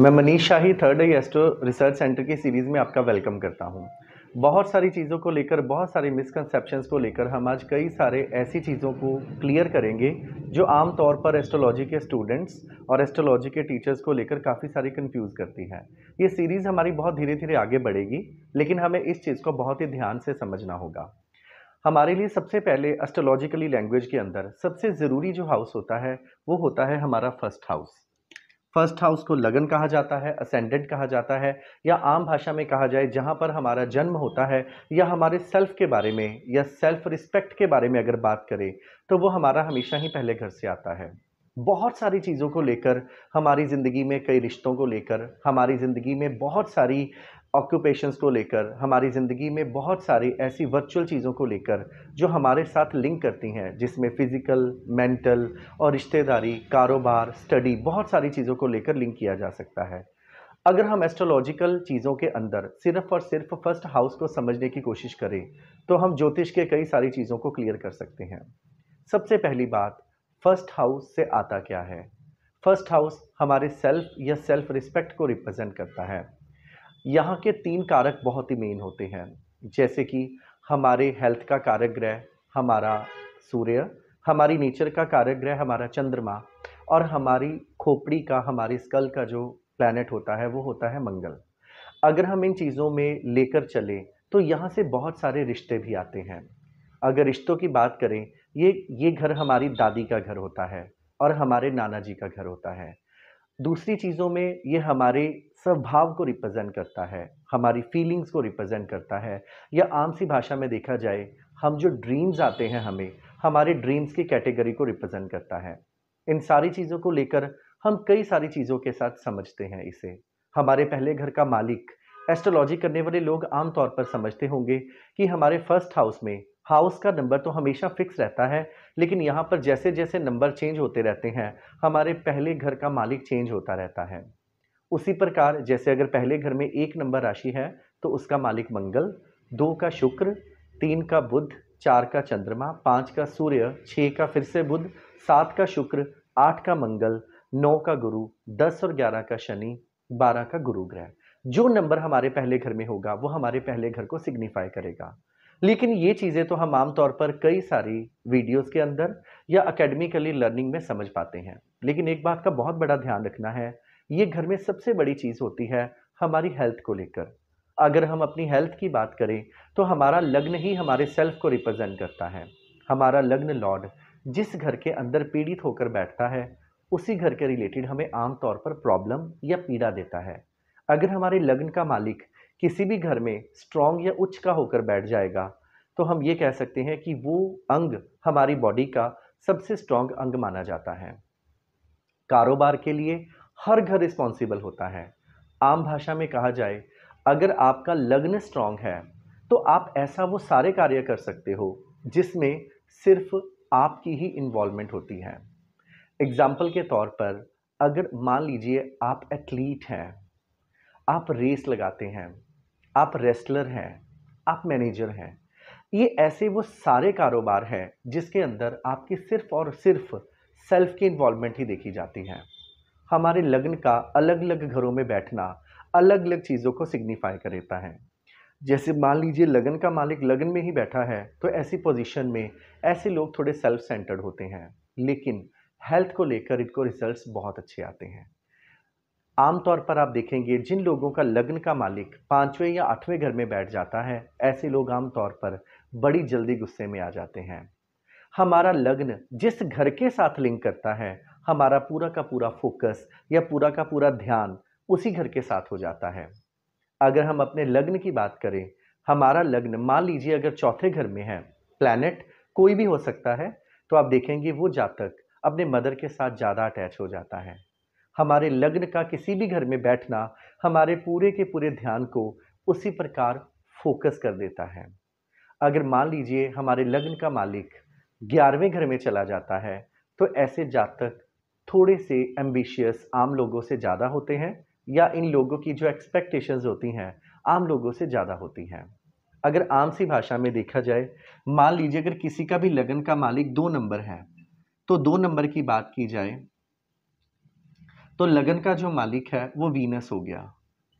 मैं Manish Shahi third astro research centre की series में आपका वेलकम करता हूं। बहुत सारी चीज़ों को लेकर बहुत सारे मिसकंसेप्शंस को लेकर हम आज कई सारे ऐसी चीज़ों को क्लियर करेंगे जो आम तौर पर एस्ट्रोलॉजी के स्टूडेंट्स और एस्ट्रोलॉजी के टीचर्स को लेकर काफ़ी सारी कंफ्यूज करती है ये सीरीज़ हमारी बहुत धीरे धीरे आगे बढ़ेगी लेकिन हमें इस चीज़ को बहुत ही ध्यान से समझना होगा हमारे लिए सबसे पहले एस्ट्रोलॉजिकली लैंग्वेज के अंदर सबसे ज़रूरी जो हाउस होता है वो होता है हमारा फर्स्ट हाउस फर्स्ट हाउस को लगन कहा जाता है असेंडेंट कहा जाता है या आम भाषा में कहा जाए जहाँ पर हमारा जन्म होता है या हमारे सेल्फ के बारे में या सेल्फ रिस्पेक्ट के बारे में अगर बात करें तो वो हमारा हमेशा ही पहले घर से आता है बहुत सारी चीज़ों को लेकर हमारी ज़िंदगी में कई रिश्तों को लेकर हमारी ज़िंदगी में बहुत सारी ऑक्यूपेशंस को लेकर हमारी ज़िंदगी में बहुत सारी ऐसी वर्चुअल चीज़ों को लेकर जो हमारे साथ लिंक करती हैं जिसमें फ़िज़िकल मेंटल और रिश्तेदारी कारोबार स्टडी बहुत सारी चीज़ों को लेकर लिंक किया जा सकता है अगर हम एस्ट्रोलॉजिकल चीज़ों के अंदर सिर्फ और सिर्फ फर्स्ट हाउस को समझने की कोशिश करें तो हम ज्योतिष के कई सारी चीज़ों को क्लियर कर सकते हैं सबसे पहली बात फर्स्ट हाउस से आता क्या है फर्स्ट हाउस हमारे सेल्फ या सेल्फ रिस्पेक्ट को रिप्रेजेंट करता है यहाँ के तीन कारक बहुत ही मेन होते हैं जैसे कि हमारे हेल्थ का कारक ग्रह हमारा सूर्य हमारी नेचर का कारक ग्रह हमारा चंद्रमा और हमारी खोपड़ी का हमारे स्कल का जो प्लानट होता है वो होता है मंगल अगर हम इन चीज़ों में लेकर चलें तो यहाँ से बहुत सारे रिश्ते भी आते हैं अगर रिश्तों की बात करें ये ये घर हमारी दादी का घर होता है और हमारे नाना जी का घर होता है दूसरी चीज़ों में ये हमारे स्वभाव को रिप्रेजेंट करता है हमारी फीलिंग्स को रिप्रेजेंट करता है या आम सी भाषा में देखा जाए हम जो ड्रीम्स आते हैं हमें हमारे ड्रीम्स की कैटेगरी को रिप्रेजेंट करता है इन सारी चीज़ों को लेकर हम कई सारी चीज़ों के साथ समझते हैं इसे हमारे पहले घर का मालिक एस्ट्रोलॉजी करने वाले लोग आमतौर पर समझते होंगे कि हमारे फर्स्ट हाउस में हाउस का नंबर तो हमेशा फिक्स रहता है लेकिन यहाँ पर जैसे जैसे नंबर चेंज होते रहते हैं हमारे पहले घर का मालिक चेंज होता रहता है उसी प्रकार जैसे अगर पहले घर में एक नंबर राशि है तो उसका मालिक मंगल दो का शुक्र तीन का बुध चार का चंद्रमा पाँच का सूर्य छः का फिर से बुध सात का शुक्र आठ का मंगल नौ का गुरु दस और ग्यारह का शनि बारह का गुरु ग्रह जो नंबर हमारे पहले घर में होगा वो हमारे पहले घर को सिग्निफाई करेगा लेकिन ये चीज़ें तो हम आमतौर पर कई सारी वीडियोस के अंदर या अकेडमिकली लर्निंग में समझ पाते हैं लेकिन एक बात का बहुत बड़ा ध्यान रखना है ये घर में सबसे बड़ी चीज़ होती है हमारी हेल्थ को लेकर अगर हम अपनी हेल्थ की बात करें तो हमारा लग्न ही हमारे सेल्फ को रिप्रेजेंट करता है हमारा लग्न लॉर्ड जिस घर के अंदर पीड़ित होकर बैठता है उसी घर के रिलेटेड हमें आमतौर पर प्रॉब्लम या पीड़ा देता है अगर हमारे लग्न का मालिक किसी भी घर में स्ट्रांग या उच्च का होकर बैठ जाएगा तो हम ये कह सकते हैं कि वो अंग हमारी बॉडी का सबसे स्ट्रांग अंग माना जाता है कारोबार के लिए हर घर रिस्पॉन्सिबल होता है आम भाषा में कहा जाए अगर आपका लग्न स्ट्रांग है तो आप ऐसा वो सारे कार्य कर सकते हो जिसमें सिर्फ आपकी ही इन्वॉल्वमेंट होती है एग्जाम्पल के तौर पर अगर मान लीजिए आप एथलीट हैं आप रेस लगाते हैं आप रेस्लर हैं आप मैनेजर हैं ये ऐसे वो सारे कारोबार हैं जिसके अंदर आपकी सिर्फ और सिर्फ सेल्फ की इन्वॉल्वमेंट ही देखी जाती है हमारे लग्न का अलग अलग घरों में बैठना अलग अलग चीज़ों को सिग्निफाई करता है जैसे मान लीजिए लगन का मालिक लगन में ही बैठा है तो ऐसी पोजीशन में ऐसे लोग थोड़े सेल्फ सेंटर्ड होते हैं लेकिन हेल्थ को लेकर इनको रिजल्ट्स बहुत अच्छे आते हैं आमतौर पर आप देखेंगे जिन लोगों का लग्न का मालिक पाँचवें या आठवें घर में बैठ जाता है ऐसे लोग आमतौर पर बड़ी जल्दी गुस्से में आ जाते हैं हमारा लग्न जिस घर के साथ लिंक करता है हमारा पूरा का पूरा फोकस या पूरा का पूरा ध्यान उसी घर के साथ हो जाता है अगर हम अपने लग्न की बात करें हमारा लग्न मान लीजिए अगर चौथे घर में है प्लैनेट कोई भी हो सकता है तो आप देखेंगे वो जातक अपने मदर के साथ ज़्यादा अटैच हो जाता है हमारे लग्न का किसी भी घर में बैठना हमारे पूरे के पूरे ध्यान को उसी प्रकार फोकस कर देता है अगर मान लीजिए हमारे लग्न का मालिक ग्यारहवें घर में चला जाता है तो ऐसे जातक थोड़े से एम्बिशियस आम लोगों से ज़्यादा होते हैं या इन लोगों की जो एक्सपेक्टेशंस होती हैं आम लोगों से ज़्यादा होती हैं अगर आम सी भाषा में देखा जाए मान लीजिए अगर किसी का भी लगन का मालिक दो नंबर है तो दो नंबर की बात की जाए तो लगन का जो मालिक है वो वीनस हो गया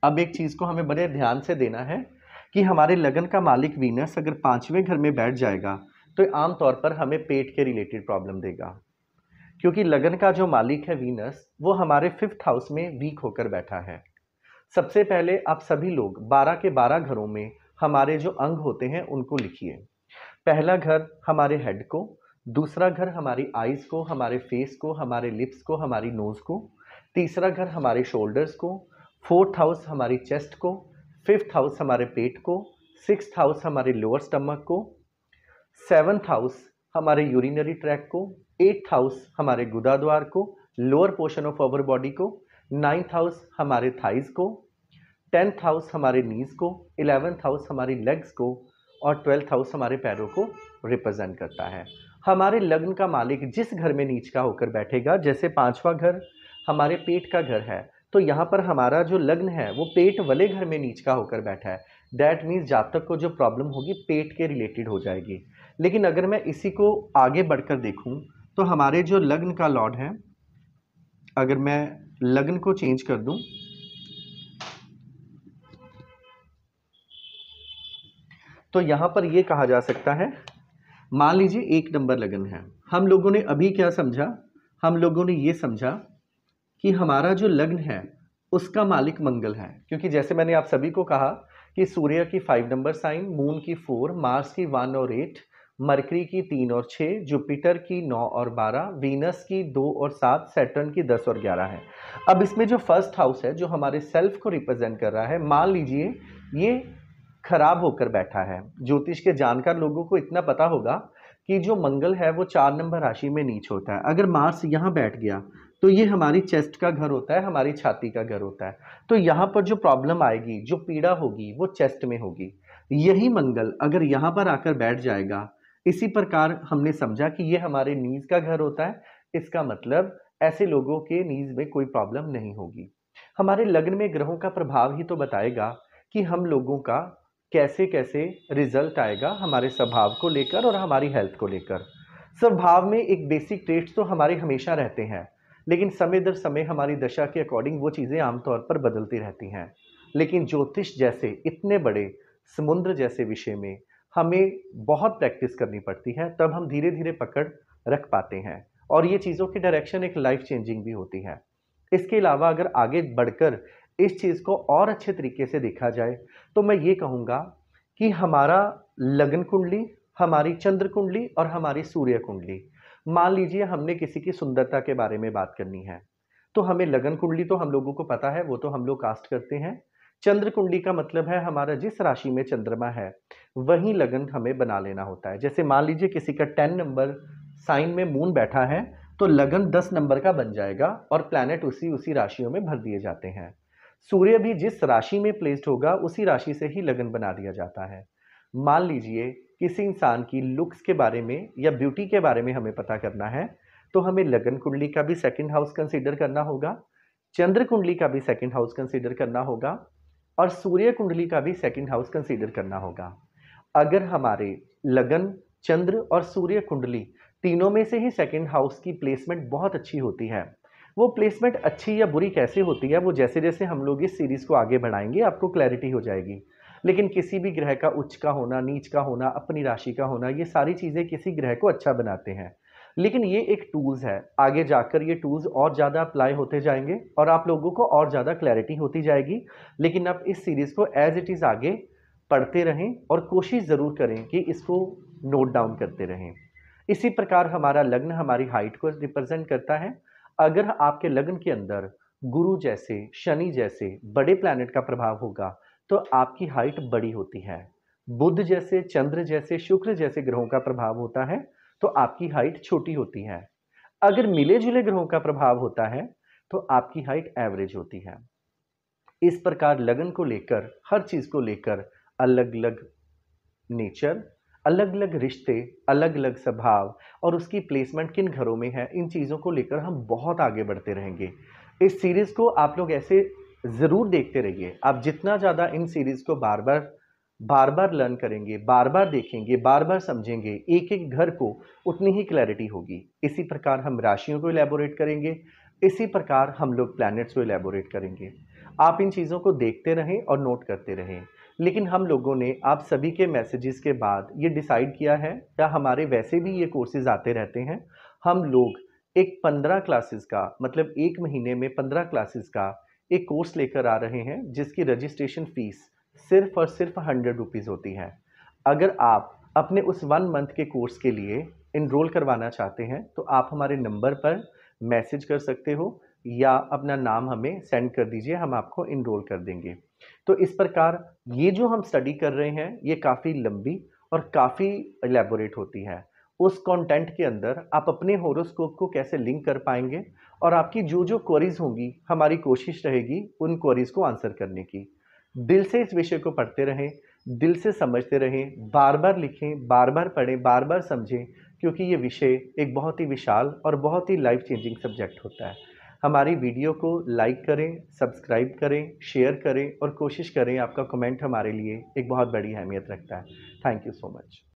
अब एक चीज़ को हमें बड़े ध्यान से देना है कि हमारे लगन का मालिक वीनस अगर पाँचवें घर में बैठ जाएगा तो आमतौर पर हमें पेट के रिलेटेड प्रॉब्लम देगा क्योंकि लगन का जो मालिक है वीनस वो हमारे फिफ्थ हाउस में वीक होकर बैठा है सबसे पहले आप सभी लोग 12 के 12 घरों में हमारे जो अंग होते हैं उनको लिखिए पहला घर हमारे हेड को दूसरा घर हमारी आइज़ को हमारे फेस को हमारे लिप्स को हमारी नोज़ को तीसरा घर हमारे शोल्डर्स को फोर्थ हाउस हमारी चेस्ट को फिफ्थ हाउस हमारे पेट को सिक्स हाउस हमारे लोअर स्टमक को सेवन्थ हाउस हमारे यूरिनरी ट्रैक को एट्थ हाउस हमारे गुदा द्वार को lower portion of our body को नाइन्थ हाउस हमारे थाइज को टेंथ हाउस हमारे नीज को इलेवेंथ हाउस हमारी लेग्स को और ट्वेल्थ हाउस हमारे पैरों को रिप्रेजेंट करता है हमारे लग्न का मालिक जिस घर में नीच का होकर बैठेगा जैसे पांचवा घर हमारे पेट का घर है तो यहाँ पर हमारा जो लग्न है वो पेट वाले घर में नीच का होकर बैठा है दैट मीन्स जातक को जो प्रॉब्लम होगी पेट के रिलेटेड हो जाएगी लेकिन अगर मैं इसी को आगे बढ़कर देखूँ तो हमारे जो लग्न का लॉर्ड है अगर मैं लग्न को चेंज कर दूँ तो यहाँ पर ये कहा जा सकता है मान लीजिए एक नंबर लगन है हम लोगों ने अभी क्या समझा हम लोगों ने ये समझा कि हमारा जो लग्न है उसका मालिक मंगल है क्योंकि जैसे मैंने आप सभी को कहा कि सूर्य की फाइव नंबर साइन मून की फोर मार्स की वन और एट मरकरी की तीन और छः जुपिटर की नौ और बारह वीनस की दो और सात सैटर्न की दस और ग्यारह है अब इसमें जो फर्स्ट हाउस है जो हमारे सेल्फ को रिप्रेजेंट कर रहा है मान लीजिए ये खराब होकर बैठा है ज्योतिष के जानकार लोगों को इतना पता होगा कि जो मंगल है वो चार नंबर राशि में नीच होता है अगर मार्स यहाँ बैठ गया तो ये हमारी चेस्ट का घर होता है हमारी छाती का घर होता है तो यहाँ पर जो प्रॉब्लम आएगी जो पीड़ा होगी वो चेस्ट में होगी यही मंगल अगर यहाँ पर आकर बैठ जाएगा इसी प्रकार हमने समझा कि ये हमारे नीज का घर होता है इसका मतलब ऐसे लोगों के नीज में कोई प्रॉब्लम नहीं होगी हमारे लग्न में ग्रहों का प्रभाव ही तो बताएगा कि हम लोगों का कैसे कैसे रिजल्ट आएगा हमारे स्वभाव को लेकर और हमारी हेल्थ को लेकर स्वभाव में एक बेसिक ट्रेट्स तो हमारे हमेशा रहते हैं लेकिन समय दर समय हमारी दशा के अकॉर्डिंग वो चीज़ें आमतौर पर बदलती रहती हैं लेकिन ज्योतिष जैसे इतने बड़े समुद्र जैसे विषय में हमें बहुत प्रैक्टिस करनी पड़ती है तब हम धीरे धीरे पकड़ रख पाते हैं और ये चीज़ों की डायरेक्शन एक लाइफ चेंजिंग भी होती है इसके अलावा अगर आगे बढ़कर इस चीज़ को और अच्छे तरीके से देखा जाए तो मैं ये कहूँगा कि हमारा लगन कुंडली हमारी चंद्र कुंडली और हमारी सूर्य कुंडली मान लीजिए हमने किसी की सुंदरता के बारे में बात करनी है तो हमें लगन कुंडली तो हम लोगों को पता है वो तो हम लोग कास्ट करते हैं चंद्र कुंडली का मतलब है हमारा जिस राशि में चंद्रमा है वही लगन हमें बना लेना होता है जैसे मान लीजिए किसी का टेन नंबर साइन में मून बैठा है तो लगन दस नंबर का बन जाएगा और प्लैनेट उसी उसी राशियों में भर दिए जाते हैं सूर्य भी जिस राशि में प्लेस्ड होगा उसी राशि से ही लगन बना दिया जाता है मान लीजिए किसी इंसान की लुक्स के बारे में या ब्यूटी के बारे में हमें पता करना है तो हमें लगन कुंडली का भी सेकंड हाउस कंसीडर करना होगा चंद्र कुंडली का भी सेकंड हाउस कंसीडर करना होगा और सूर्य कुंडली का भी सेकंड हाउस कंसीडर करना होगा अगर हमारे लगन चंद्र और सूर्य कुंडली तीनों में से ही सेकंड हाउस की प्लेसमेंट बहुत अच्छी होती है वो प्लेसमेंट अच्छी या बुरी कैसे होती है वो जैसे जैसे हम लोग इस सीरीज़ को आगे बढ़ाएंगे आपको क्लैरिटी हो जाएगी लेकिन किसी भी ग्रह का उच्च का होना नीच का होना अपनी राशि का होना ये सारी चीज़ें किसी ग्रह को अच्छा बनाते हैं लेकिन ये एक टूल्स है आगे जाकर ये टूल्स और ज़्यादा अप्लाई होते जाएंगे और आप लोगों को और ज़्यादा क्लैरिटी होती जाएगी लेकिन आप इस सीरीज़ को एज इट इज़ आगे पढ़ते रहें और कोशिश ज़रूर करें कि इसको नोट डाउन करते रहें इसी प्रकार हमारा लग्न हमारी हाइट को रिप्रेजेंट करता है अगर आपके लग्न के अंदर गुरु जैसे शनि जैसे बड़े प्लैनेट का प्रभाव होगा तो आपकी हाइट बड़ी होती है बुध जैसे चंद्र जैसे शुक्र जैसे ग्रहों का प्रभाव होता है तो आपकी हाइट छोटी होती है अगर मिले जुले ग्रहों का प्रभाव होता है तो आपकी हाइट एवरेज होती है इस प्रकार लगन को लेकर हर चीज़ को लेकर अलग अलग नेचर अलग अलग रिश्ते अलग अलग स्वभाव और उसकी प्लेसमेंट किन घरों में है इन चीज़ों को लेकर हम बहुत आगे बढ़ते रहेंगे इस सीरीज़ को आप लोग ऐसे ज़रूर देखते रहिए आप जितना ज़्यादा इन सीरीज़ को बार बार बार बार लर्न करेंगे बार बार देखेंगे बार बार समझेंगे एक एक घर को उतनी ही क्लैरिटी होगी इसी प्रकार हम राशियों को इलेबोरेट करेंगे इसी प्रकार हम लोग प्लैनेट्स को इलेबोरेट करेंगे आप इन चीज़ों को देखते रहें और नोट करते रहें लेकिन हम लोगों ने आप सभी के मैसेजेस के बाद ये डिसाइड किया है या हमारे वैसे भी ये कोर्सेज आते रहते हैं हम लोग एक पंद्रह क्लासेस का मतलब एक महीने में पंद्रह क्लासेस का एक कोर्स लेकर आ रहे हैं जिसकी रजिस्ट्रेशन फ़ीस सिर्फ और सिर्फ हंड्रेड रुपीज़ होती है अगर आप अपने उस वन मंथ के कोर्स के लिए इनरोल करवाना चाहते हैं तो आप हमारे नंबर पर मैसेज कर सकते हो या अपना नाम हमें सेंड कर दीजिए हम आपको इनरोल कर देंगे तो इस प्रकार ये जो हम स्टडी कर रहे हैं ये काफ़ी लंबी और काफ़ी एलेबोरेट होती है उस कंटेंट के अंदर आप अपने होरोस्कोप को कैसे लिंक कर पाएंगे और आपकी जो जो क्वेरीज होंगी हमारी कोशिश रहेगी उन क्वेरीज को आंसर करने की दिल से इस विषय को पढ़ते रहें दिल से समझते रहें बार बार लिखें बार बार पढ़ें बार बार समझें क्योंकि ये विषय एक बहुत ही विशाल और बहुत ही लाइफ चेंजिंग सब्जेक्ट होता है हमारी वीडियो को लाइक करें सब्सक्राइब करें शेयर करें और कोशिश करें आपका कमेंट हमारे लिए एक बहुत बड़ी अहमियत रखता है थैंक यू सो मच